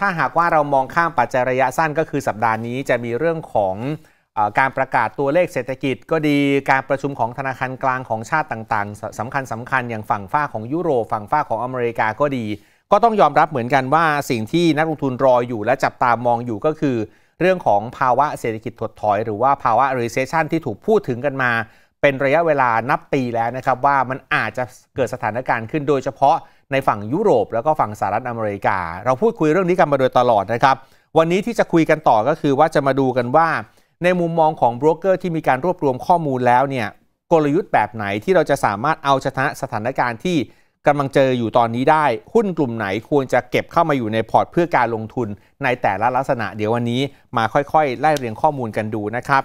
ถ้าหากว่าเรามองข้ามปัจจัยระยะสั้นก็คือสัปดาห์นี้จะมีเรื่องของการประกาศตัวเลขเศรษฐกิจ ก็ดีการประชุมของธนาคารกลางของชาติต่างๆสำคัญสำคัญอย่างฝั่งฝ้าของยุโรปฝั่งฝ้าของอเมริกาก็ดี ก็ต้องยอมรับเหมือนกันว่าสิ่งที่นักลงทุนรออยู่และจับตามองอยู่ก็คือ เรื่องของภาวะเศรษฐกิจถดถอยหรือว่าภาวะ recession ที่ถูกพูดถึงกันมาเป็นระยะเวลานับปีแล้วนะครับว่ามันอาจจะเกิดสถานการณ์ขึ้น โดยเฉพาะในฝั่งยุโรปแล้วก็ฝั่งสหรัฐอเมริกา เราพูดคุยเรื่องนี้กันมาโดยตลอดนะครับ วันนี้ที่จะคุยกันต่อก็คือว่าจะมาดูกันว่า ในมุมมองของบรกเกอร์ที่มีการรวบรวมข้อมูลแล้วเนี่ยกลยุทธ์แบบไหนที่เราจะสามารถเอาชนะสถานการณ์ที่กำลังเจออยู่ตอนนี้ได้หุ้นกลุ่มไหนควรจะเก็บเข้ามาอยู่ในพอร์ต เพื่อการลงทุนในแต่ละลักษณะเดี๋ยววันนี้มาค่อยๆไล่เรียงข้อมูลกันดูนะครับ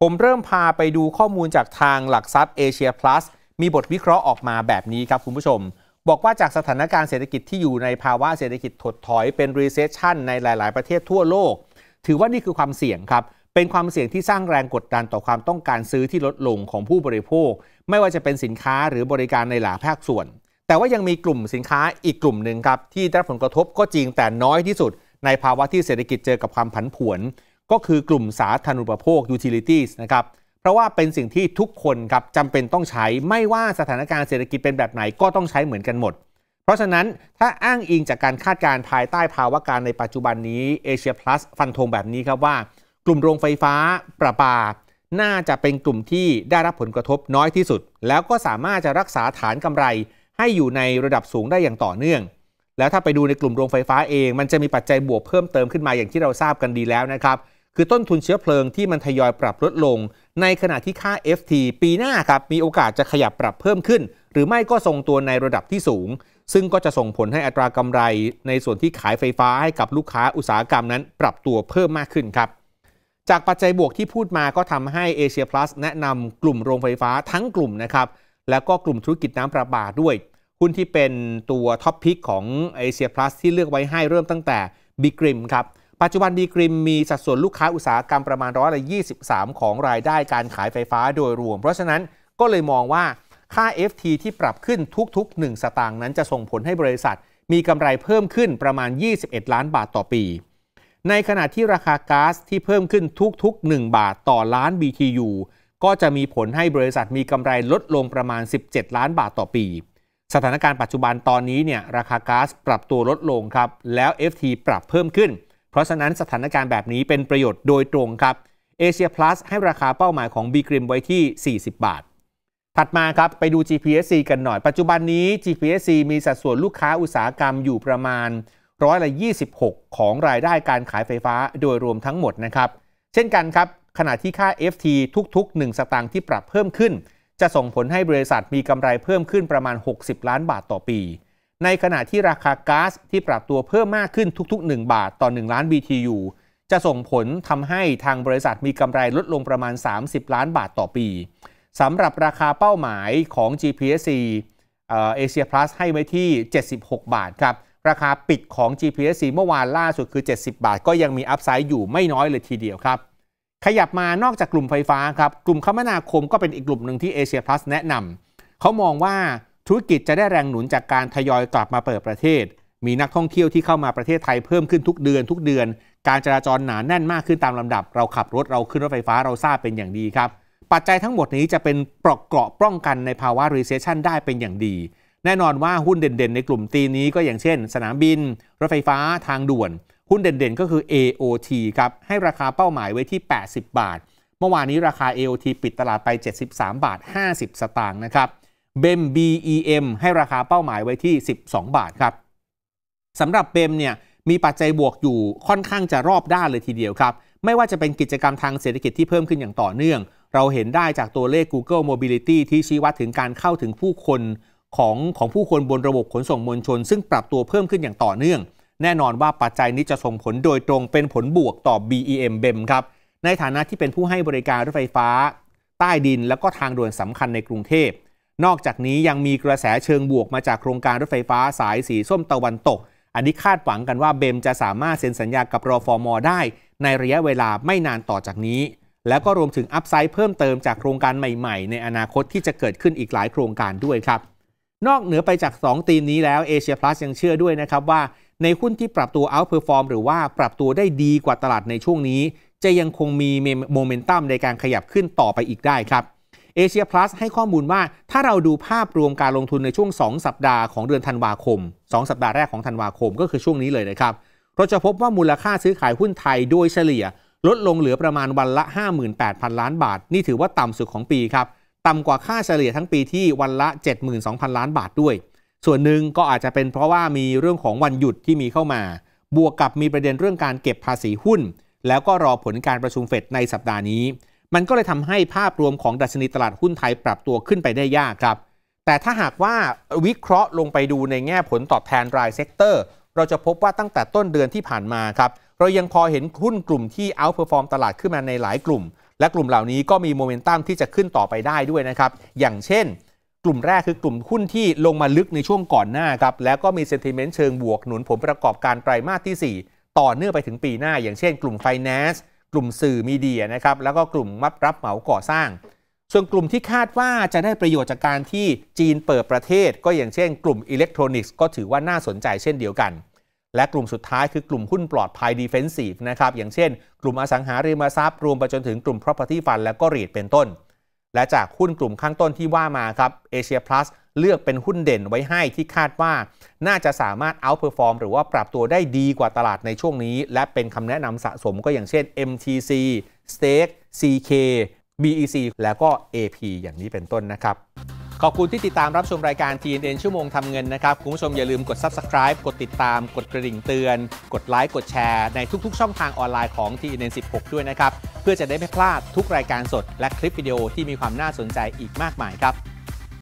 ผมเริ่มพาไปดูข้อมูลจากทางหลักทรัพย์เอเชียพลัสมีบทวิเคราะห์ออกมาแบบนี้ครับคุณผู้ชม บอกว่าจากสถานการณ์เศรษฐกิจที่อยู่ในภาวะเศรษฐกิจถดถอยเป็น recession ในหลายๆ ประเทศทั่วโลก ถือว่านี่คือความเสี่ยงครับ เป็นความเสี่ยงที่สร้างแรงกดดันต่อความต้องการซื้อที่ลดลงของผู้บริโภค ไม่ว่าจะเป็นสินค้าหรือบริการในหลายภาคส่วน แต่ว่ายังมีกลุ่มสินค้าอีกกลุ่มหนึ่งครับ ที่ได้รับผลกระทบก็จริงแต่น้อยที่สุดในภาวะที่เศรษฐกิจเจอกับความผันผวนก็คือกลุ่มสาธารณูปโภค utilities นะครับ เพราะว่าเป็นสิ่งที่ทุกคนครับจำเป็นต้องใช้ ไม่ว่าสถานการณ์เศรษฐกิจเป็นแบบไหนก็ต้องใช้เหมือนกันหมด เพราะฉะนั้นถ้าอ้างอิงจากการคาดการณ์ภายใต้ภาวะการในปัจจุบันนี้เอเชียพลัสฟันธงแบบนี้ครับว่า กลุ่มโรงไฟฟ้าประปาน่าจะเป็นกลุ่มที่ได้รับผลกระทบน้อยที่สุด แล้วก็สามารถจะรักษาฐานกำไรให้อยู่ในระดับสูงได้อย่างต่อเนื่อง แล้วถ้าไปดูในกลุ่มโรงไฟฟ้าเอง มันจะมีปัจจัยบวกเพิ่มเติมขึ้นมาอย่างที่เราทราบกันดีแล้วนะครับคือต้นทุนเชื้อเพลิงที่มันทยอยปรับลดลง ในขณะที่ค่า FT ปีหน้าครับ มีโอกาสจะขยับปรับเพิ่มขึ้น หรือไม่ก็ทรงตัวในระดับที่สูง ซึ่งก็จะส่งผลให้อัตรากำไร ในส่วนที่ขายไฟฟ้าให้กับลูกค้าอุตสาหกรรมนั้นปรับตัวเพิ่มมากขึ้นครับ จากปัจจัยบวกที่พูดมาก็ทำให้เอเชียพลัสแนะนำกลุ่มโรงไฟฟ้าทั้งกลุ่มนะครับแล้วก็กลุ่มธุรกิจน้ำประปาด้วยหุ้นที่เป็นตัวท็อปพิกของเอเชียพลัสที่เลือกไว้ให้เริ่มตั้งแต่บิกริมครับปัจจุบันดีกริมมีสัดส่วนลูกค้าอุตสาหกรรมประมาณร้อยละ23 ของรายได้การขายไฟฟ้าโดยรวม เพราะฉะนั้นก็เลยมองว่าค่า FT ที่ปรับขึ้นทุก ๆ 1 สตางค์นั้นจะส่งผลให้บริษัทมีกำไรเพิ่มขึ้นประมาณ 21 ล้านบาทต่อปี ในขณะที่ราคาก๊าซที่เพิ่มขึ้นทุกๆ 1บาทต่อล้าน BTU ก็จะมีผลให้บริษัทมีกำไรลดลงประมาณ 17 ล้านบาทต่อปี สถานการณ์ปัจจุบันตอนนี้เนี่ยราคาก๊าซปรับตัวลดลงครับแล้ว FT ปรับเพิ่มขึ้นเพราะฉะนั้นสถานการณ์แบบนี้เป็นประโยชน์โดยตรงครับเอเชียพลัสให้ราคาเป้าหมายของบีกริมไว้ที่ 40 บาท ถัดมาครับ ไปดู GPSC กันหน่อย ปัจจุบันนี้ GPSC มีสัดส่วนลูกค้าอุตสาหกรรมอยู่ประมาณ ร้อยละ 26 ของรายได้การขายไฟฟ้าโดยรวมทั้งหมดนะครับ เช่นกันครับ ขณะที่ค่า FT ทุกๆ 1 สตางค์ที่ปรับเพิ่มขึ้น จะส่งผลให้บริษัทมีกำไรเพิ่มขึ้นประมาณ 60 ล้านบาทต่อปีในขณะที่ราคาก๊าซที่ปรับตัวเพิ่มมากขึ้นทุก ๆ 1 บาทต่อ 1 ล้าน BTU จะส่งผลทำให้ทางบริษัทมีกำไรลดลงประมาณ 30 ล้านบาทต่อปีสำหรับราคาเป้าหมายของ GPC เอเชียพลัสให้ไว้ที่ 76 บาทครับ ราคาปิดของ GPC เมื่อวานล่าสุดคือ 70 บาทก็ยังมีอัพไซด์อยู่ไม่น้อยเลยทีเดียวครับ ขยับมานอกจากกลุ่มไฟฟ้าครับกลุ่มคมนาคมก็เป็นอีกกลุ่มหนึ่งที่เอเชียพลัสแนะนำเขามองว่าธุรกิจจะได้แรงหนุนจากการทยอยกลับมาเปิดประเทศ มีนักท่องเที่ยวที่เข้ามาประเทศไทยเพิ่มขึ้นทุกเดือนทุกเดือน การจราจรหนาแน่นมากขึ้นตามลำดับ เราขับรถเราขึ้นรถไฟฟ้าเราทราบเป็นอย่างดีครับ ปัจจัยทั้งหมดนี้จะเป็นปลอกเกราะป้องกันในภาวะ recession ได้เป็นอย่างดี แน่นอนว่าหุ้นเด่นๆ ในกลุ่มตีนี้ก็อย่างเช่น สนามบินรถไฟฟ้าทางด่วน หุ้นเด่นๆก็คือ AOT ครับ ให้ราคาเป้าหมายไว้ที่ 80 บาท เมื่อวานนี้ราคา AOT ปิดตลาดไป 73บาท50 สตางค์นะครับเบม BEM ให้ราคาเป้าหมายไว้ที่ 12 บาทครับสำหรับเบมเนี่ยมีปัจจัยบวกอยู่ค่อนข้างจะรอบด้านเลยทีเดียวครับ ไม่ว่าจะเป็นกิจกรรมทางเศรษฐกิจที่เพิ่มขึ้นอย่างต่อเนื่อง เราเห็นได้จากตัวเลข Google Mobility ที่ชี้วัดถึงการเข้าถึงผู้คน ของของผู้คนบนระบบขนส่งมวลชน ซึ่งปรับตัวเพิ่มขึ้นอย่างต่อเนื่องแน่นอนว่าปัจจัยนี้จะส่งผลโดยตรงเป็นผลบวกต่อ BEM เบมครับในฐานะที่เป็นผู้ให้บริการรถไฟฟ้า ใต้ดินและก็ทางด่วนสำคัญในกรุงเทพนอกจากนี้ยังมีกระแสเชิงบวกมาจากโครงการรถไฟฟ้าสายสีส้มตะวันตก อันนี้คาดหวังกันว่าเบมจะสามารถเซ็นสัญญากับรอฟอร์มอได้ ในระยะเวลาไม่นานต่อจากนี้ แล้วก็รวมถึงอัพไซด์เพิ่มเติมจากโครงการใหม่ๆ ในอนาคตที่จะเกิดขึ้นอีกหลายโครงการด้วยครับ นอกเหนือไปจาก 2 ตีมนี้แล้วเอเชียพลัสยังเชื่อด้วยนะครับว่า ในหุ้นที่ปรับตัวเอาพเพอร์ฟอร์มหรือว่าปรับตัวได้ดีกว่าตลาดในช่วงนี้ จะยังคงมีโมเมนตัมในการขยับขึ้นต่อไปอีกได้ครับเอเชียพลัสให้ข้อมูลว่าถ้าเราดูภาพรวมการลงทุนในช่วง 2 สัปดาห์ของเดือนธันวาคม 2 สัปดาห์แรกของธันวาคมก็คือช่วงนี้เลยนะครับเราจะพบว่ามูลค่าซื้อขายหุ้นไทยโดยเฉลี่ยลดลงเหลือประมาณวันละ 58,000 ล้านบาท นี่ถือว่าต่ำสุดของปีครับ ต่ำกว่าค่าเฉลี่ยทั้งปีที่วันละ 72,000 ล้านบาทด้วย ส่วนหนึ่งก็อาจจะเป็นเพราะว่ามีเรื่องของวันหยุดที่มีเข้ามา บวกกับมีประเด็นเรื่องการเก็บภาษีหุ้น แล้วก็รอผลการประชุมเฟดในสัปดาห์นี้มันก็เลยทำให้ภาพรวมของดัชนีตลาดหุ้นไทยปรับตัวขึ้นไปได้ยากครับ แต่ถ้าหากว่าวิเคราะห์ลงไปดูในแง่ผลตอบแทนรายเซกเตอร์ เราจะพบว่าตั้งแต่ต้นเดือนที่ผ่านมาครับ เรายังพอเห็นหุ้นกลุ่มที่เอาเปรียบฟอร์มตลาดขึ้นมาในหลายกลุ่ม และกลุ่มเหล่านี้ก็มีโมเมนตัมที่จะขึ้นต่อไปได้ด้วยนะครับ อย่างเช่น กลุ่มแรกคือกลุ่มหุ้นที่ลงมาลึกในช่วงก่อนหน้าครับแล้วก็มีเซนติเมนต์เชิงบวกหนุนผลประกอบการไตรมาสที่4 ต่อเนื่องไปถึงปีหน้า อย่างเช่น กลุ่มไฟแนนซ์กลุ่มสื่อมีเดียนะครับแล้วก็กลุ่มมับรับเหมาก่อสร้าง ส่วนกลุ่มที่คาดว่าจะได้ประโยชน์จากการที่จีนเปิดประเทศ ก็อย่างเช่นกลุ่มอิเล็กทรอนิกส์ก็ถือว่าน่าสนใจเช่นเดียวกัน และกลุ่มสุดท้ายคือกลุ่มหุ้นปลอดภัยดีเฟนซีฟนะครับอย่างเช่นกลุ่มอสังหาริมทรัพย์รวมไปจนถึงกลุ่ม property fund และก็รีดเป็นต้น และจากหุ้นกลุ่มข้างต้นที่ว่ามาครับเอเชีย Plus เลือกเป็นหุ้นเด่นไว้ให้ที่คาดว่าน่าจะสามารถเอาเปอร์ฟอร์มหรือว่าปรับตัวได้ดีกว่าตลาดในช่วงนี้ และเป็นคำแนะนำสะสมก็อย่างเช่น MTC Stake CK BEC แล้วก็ AP อย่างนี้เป็นต้นนะครับ ขอบคุณที่ติดตามรับชมรายการ TNN ชั่วโมงทำเงินนะครับ คุณผู้ชมอย่าลืมกด subscribe กดติดตาม กดกระดิ่งเตือน กดไลค์ กดแชร์ ในทุก ๆ ช่องทางออนไลน์ของ TNN 16ด้วยนะครับเพื่อจะได้ไม่พลาดทุกรายการสดและคลิปวิดีโอที่มีความน่าสนใจอีกมากมายครับ